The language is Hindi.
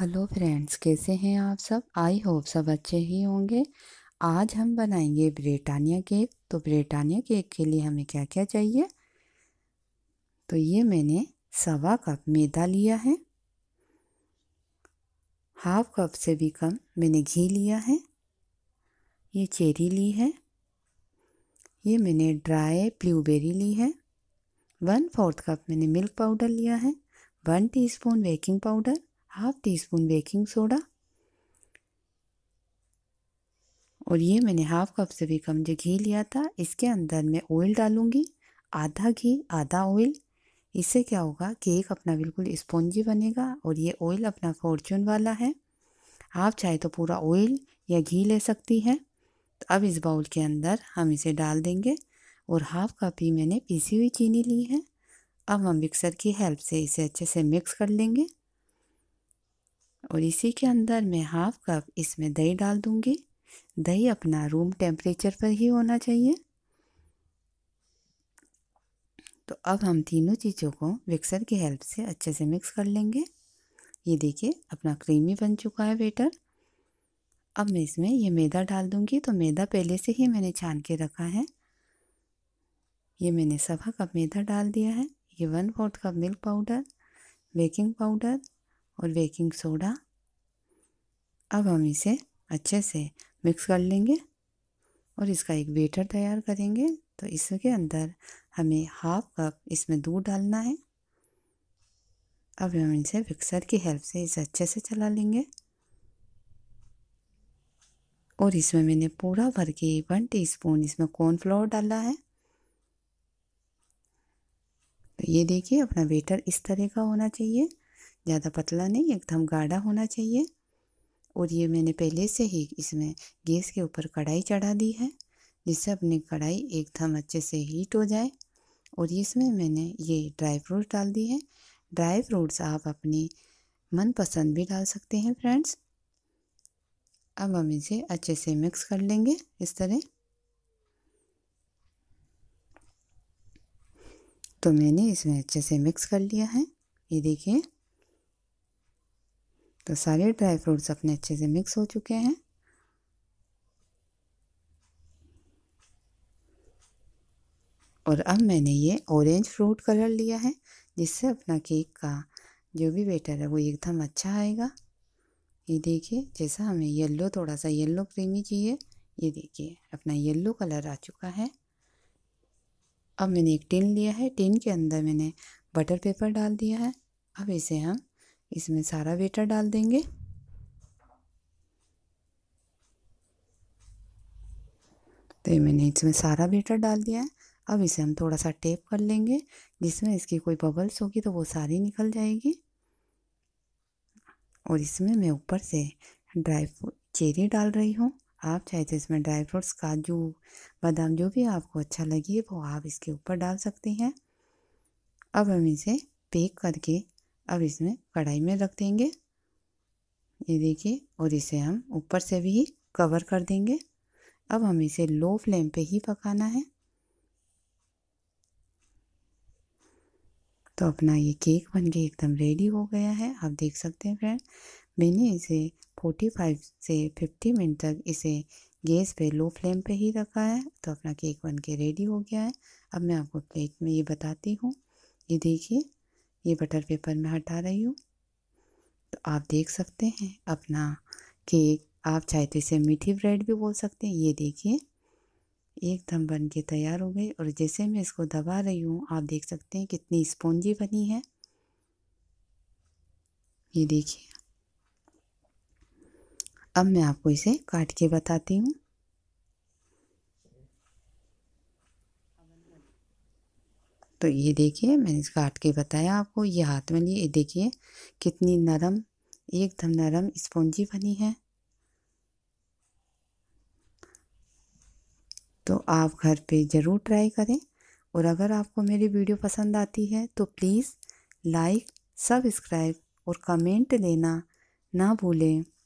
हेलो फ्रेंड्स कैसे हैं आप सब आई होप सब अच्छे ही होंगे आज हम बनाएंगे ब्रिटानिया केक तो ब्रिटानिया केक के लिए हमें क्या क्या चाहिए तो ये मैंने सवा कप मैदा लिया है हाफ कप से भी कम मैंने घी लिया है ये चेरी ली है ये मैंने ड्राई ब्लूबेरी ली है वन फोर्थ कप मैंने मिल्क पाउडर लिया है one teaspoon baking powder half teaspoon baking soda और ये मैंने हाफ कप से भी कम जो घी लिया था इसके अंदर मैं ऑयल डालूँगी आधा घी आधा ऑयल इससे क्या होगा केक अपना बिल्कुल स्पॉन्जी बनेगा और ये ऑयल अपना फॉर्चून वाला है आप चाहे तो पूरा ऑयल या घी ले सकती है तो अब इस बाउल के अंदर हम इसे डाल देंगे और हाफ कप ही मैंने पीसी हुई चीनी ली है अब हम मिक्सर की हेल्प से इसे अच्छे से मिक्स कर लेंगे और इसी के अंदर मैं हाफ कप इसमें दही डाल दूँगी दही अपना रूम टेम्परेचर पर ही होना चाहिए तो अब हम तीनों चीज़ों को मिक्सर की हेल्प से अच्छे से मिक्स कर लेंगे ये देखिए अपना क्रीमी बन चुका है बेटर अब मैं इसमें ये मैदा डाल दूँगी तो मैदा पहले से ही मैंने छान के रखा है ये मैंने सवा कप मैदा डाल दिया है ये one fourth cup milk powder baking powder और बेकिंग सोडा अब हम इसे अच्छे से मिक्स कर लेंगे और इसका एक बेटर तैयार करेंगे तो इसके अंदर हमें हाफ कप इसमें दूध डालना है अब हम इसे मिक्सर की हेल्प से इसे अच्छे से चला लेंगे और इसमें मैंने पूरा भर के वन टीस्पून इसमें कॉर्नफ्लोर डाला है तो ये देखिए अपना बेटर इस तरह का होना चाहिए ज़्यादा पतला नहीं एकदम गाढ़ा होना चाहिए और ये मैंने पहले से ही इसमें गैस के ऊपर कढ़ाई चढ़ा दी है जिससे अपनी कढ़ाई एकदम अच्छे से हीट हो जाए और इसमें मैंने ये ड्राई फ्रूट डाल दी है ड्राई फ्रूट्स आप अपनी मनपसंद भी डाल सकते हैं फ्रेंड्स अब हम इसे अच्छे से मिक्स कर लेंगे इस तरह तो मैंने इसमें अच्छे से मिक्स कर लिया है ये देखिए तो सारे ड्राई फ्रूट्स अपने अच्छे से मिक्स हो चुके हैं और अब मैंने ये ऑरेंज फ्रूट कलर लिया है जिससे अपना केक का जो भी बेटर है वो एकदम अच्छा आएगा ये देखिए जैसा हमें येलो थोड़ा सा येलो क्रीमी चाहिए ये देखिए अपना येलो कलर आ चुका है अब मैंने एक टिन लिया है टिन के अंदर मैंने बटर पेपर डाल दिया है अब इसे हम इसमें सारा बेटर डाल देंगे तो ये मैंने इसमें सारा बेटर डाल दिया है अब इसे हम थोड़ा सा टेप कर लेंगे जिसमें इसकी कोई बबल्स होगी तो वो सारी निकल जाएगी और इसमें मैं ऊपर से ड्राई फ्रूट चेरी डाल रही हूँ आप चाहे तो इसमें ड्राई फ्रूट्स काजू बादाम जो भी आपको अच्छा लगे वो आप इसके ऊपर डाल सकती हैं अब हम इसे पेक करके अब इसमें कढ़ाई में रख देंगे ये देखिए और इसे हम ऊपर से भी कवर कर देंगे अब हम इसे लो फ्लेम पे ही पकाना है तो अपना ये केक बन के एकदम रेडी हो गया है आप देख सकते हैं फ्रेंड मैंने इसे 45 से 50 मिनट तक इसे गैस पे लो फ्लेम पे ही रखा है तो अपना केक बन के रेडी हो गया है अब मैं आपको प्लेट में ये बताती हूँ ये देखिए ये बटर पेपर में हटा रही हूँ तो आप देख सकते हैं अपना केक आप चाहे तो इसे मीठी ब्रेड भी बोल सकते हैं ये देखिए एकदम बन के तैयार हो गई और जैसे मैं इसको दबा रही हूँ आप देख सकते हैं कितनी स्पॉन्जी बनी है ये देखिए अब मैं आपको इसे काट के बताती हूँ तो ये देखिए मैंने काट के बताया आपको ये हाथ में लिए ये देखिए कितनी नरम एकदम नरम स्पॉन्जी बनी है तो आप घर पे ज़रूर ट्राई करें और अगर आपको मेरी वीडियो पसंद आती है तो प्लीज़ लाइक सब्सक्राइब और कमेंट देना ना भूलें